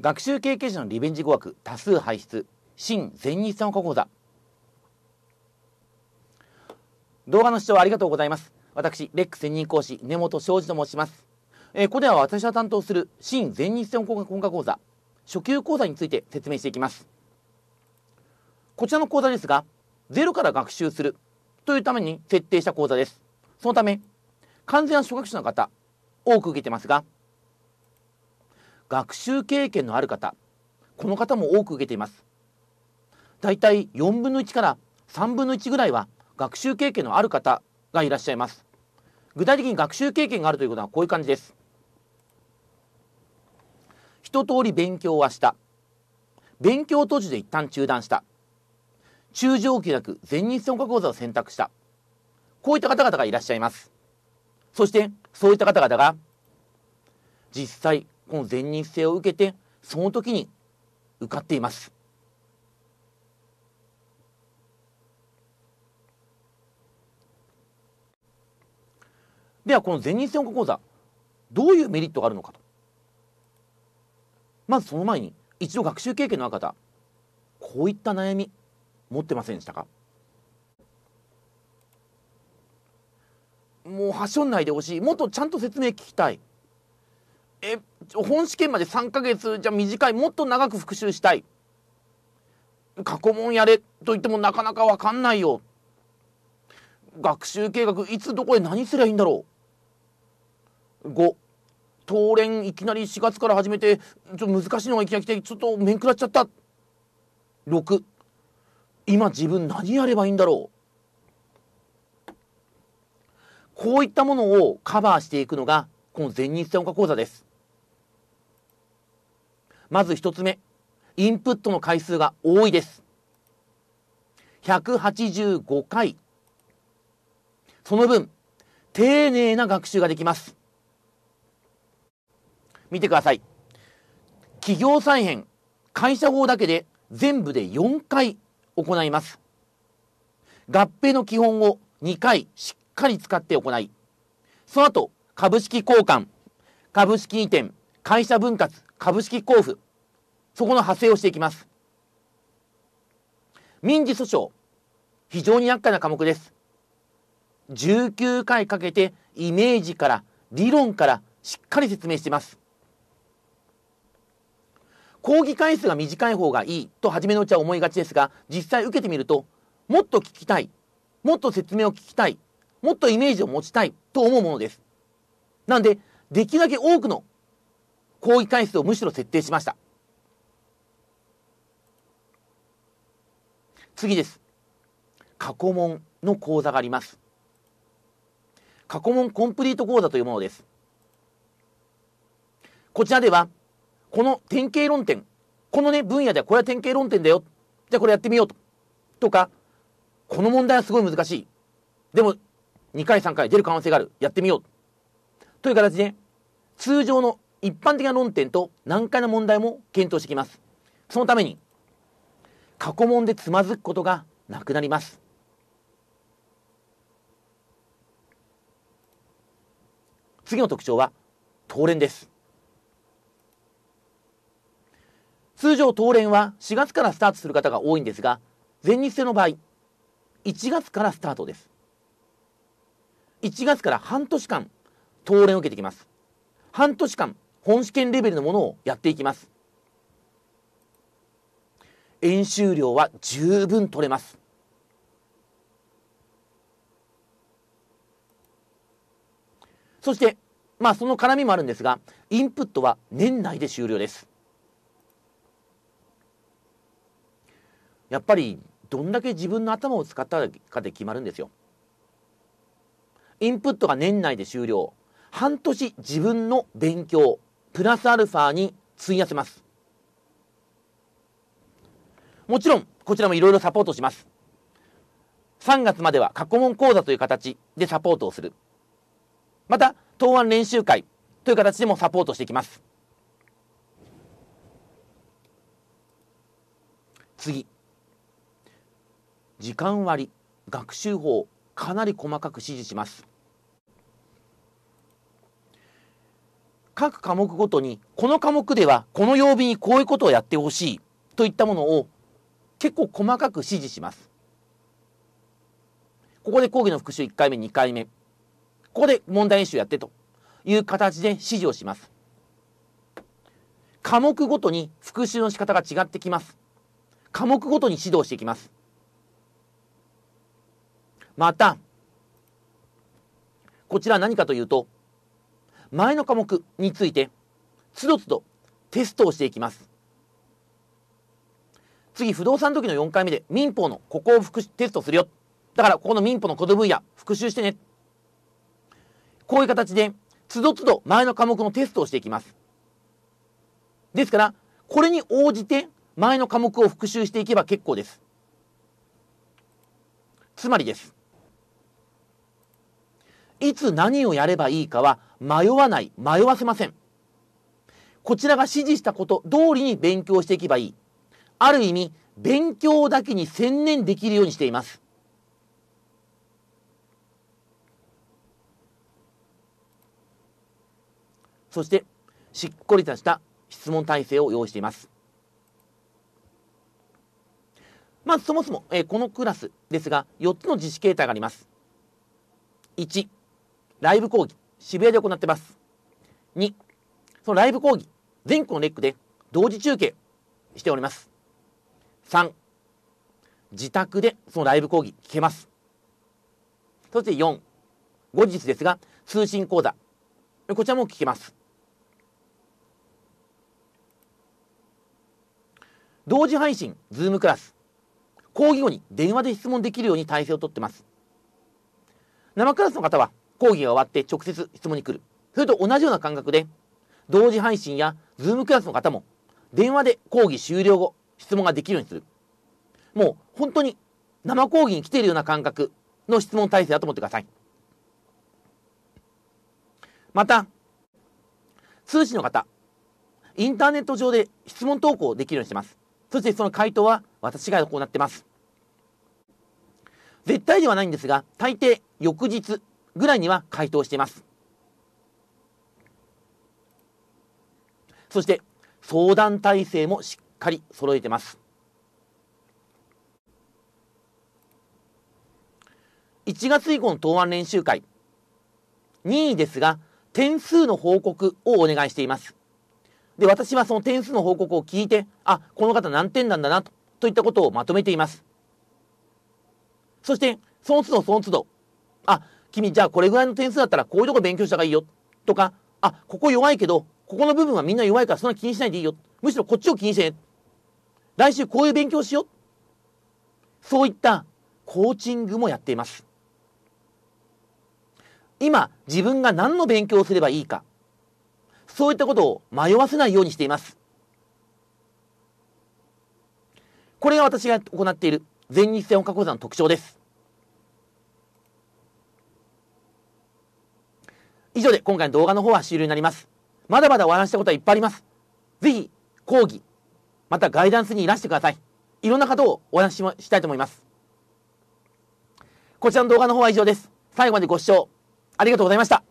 学習経験者のリベンジ語学多数輩出新全日産化講座動画の視聴ありがとうございます私レック専任講師根本昌司と申します、えー、ここでは私が担当する新全日産本科講座初級講座について説明していきますこちらの講座ですがゼロから学習するというために設定した講座ですそのため完全な初学者の方多く受けてますが学習経験のある方この方も多く受けていますだいたい4分の1から3分の1ぐらいは学習経験のある方がいらっしゃいます具体的に学習経験があるということはこういう感じです一通り勉強はした勉強途中で一旦中断した中上級学全日本科講座を選択したこういった方々がいらっしゃいますそしてそういった方々が実際この前任制を受けてその時に受かっています。ではこの前任専門講座どういうメリットがあるのかとまずその前に一度学習経験のある方こういった悩み持ってませんでしたかもうはしょんないでほしいもっとちゃんと説明聞きたいえ、本試験まで3ヶ月じゃ短い、もっと長く復習したい。過去問やれと言ってもなかなかわかんないよ。学習計画、いつどこで何すりゃいいんだろう。5、当連いきなり4月から始めて、ちょっと難しいのがいきなり来て、ちょっと面食らっちゃった。6、今自分何やればいいんだろう。こういったものをカバーしていくのが、この全日制音楽講座です。まず1つ目、インプットの回数が多いです。185回。その分、丁寧な学習ができます。見てください。企業再編、会社法だけで全部で4回行います。合併の基本を2回しっかり使って行い、その後、株式交換、株式移転、会社分割、株式交付、そこの派生をしていきます。民事訴訟、非常に厄介な科目です。19回かけてイメージから理論からしっかり説明しています。講義回数が短い方がいいと初めのうちは思いがちですが、実際受けてみると、もっと聞きたい、もっと説明を聞きたい、もっとイメージを持ちたいと思うものです。なんで、できるだけ多くの講義回数をむしろ設定しました。次です過去問の講座があります過去問コンプリート講座というものですこちらではこの典型論点このね分野ではこれは典型論点だよじゃあこれやってみようととかこの問題はすごい難しいでも2回3回出る可能性があるやってみようという形で通常の一般的な論点と難解な問題も検討してきますそのために過去問でつまずくことがなくなります。次の特徴は当連です。通常当連は4月からスタートする方が多いんですが、全日制の場合、1月からスタートです。1月から半年間、当連を受けてきます。半年間、本試験レベルのものをやっていきます。円周量は十分取れます。そして、まあその絡みもあるんですが、インプットは年内で終了です。やっぱりどんだけ自分の頭を使ったかで決まるんですよ。インプットが年内で終了。半年自分の勉強、プラスアルファに費やせます。もちろん、こちらもいろいろサポートします。3月までは過去問講座という形でサポートをする。また、答案練習会という形でもサポートしていきます。次。時間割、学習法、かなり細かく指示します。各科目ごとに、この科目ではこの曜日にこういうことをやってほしいといったものを結構細かく指示します。ここで講義の復習1回目、2回目。ここで問題演習やってという形で指示をします。科目ごとに復習の仕方が違ってきます。科目ごとに指導していきます。また、こちら何かというと、前の科目について、つどつどテストをしていきます。次不動産時の4回目で民法のここを復テストするよだからここの民法のこの分野復習してねこういう形でつどつど前の科目のテストをしていきますですからこれに応じて前の科目を復習していけば結構ですつまりですいつ何をやればいいかは迷わない迷わせませんこちらが指示したこと通りに勉強していけばいいある意味勉強だけに専念できるようにしています。そしてしっこりとした質問体制を用意しています。まずそもそも、えー、このクラスですが4つの実施形態があります。1ライブ講義渋谷で行ってます。2そのライブ講義全国のレックで同時中継しております。3自宅でそのライブ講義聞けますそして4後日ですが通信講座こちらも聞けます同時配信ズームクラス講義後に電話で質問できるように体制をとってます生クラスの方は講義が終わって直接質問に来るそれと同じような感覚で同時配信やズームクラスの方も電話で講義終了後質問ができるようにする。もう本当に生講義に来ているような感覚の質問体制だと思ってください。また、通信の方、インターネット上で質問投稿できるようにしてます。そしてその回答は私が行ってます。絶対ではないんですが、大抵翌日ぐらいには回答しています。そして、相談体制もしかり揃えてます。1月以降の答案練習会、任意ですが、点数の報告をお願いしています。で、私はその点数の報告を聞いて、あ、この方何点なんだなと、といったことをまとめています。そして、その都度その都度、あ、君じゃあこれぐらいの点数だったらこういうとこ勉強した方がいいよ、とか、あ、ここ弱いけど、ここの部分はみんな弱いからそんな気にしないでいいよ。むしろこっちを気にしてね。来週こういう勉強しよう。そういったコーチングもやっています。今、自分が何の勉強をすればいいか、そういったことを迷わせないようにしています。これが私が行っている全日線を確保座の特徴です。以上で今回の動画の方は終了になります。まだまだお話したことはいっぱいあります。ぜひ、講義、またガイダンスにいらしてください。いろんな方をお話ししたいと思います。こちらの動画の方は以上です。最後までご視聴ありがとうございました。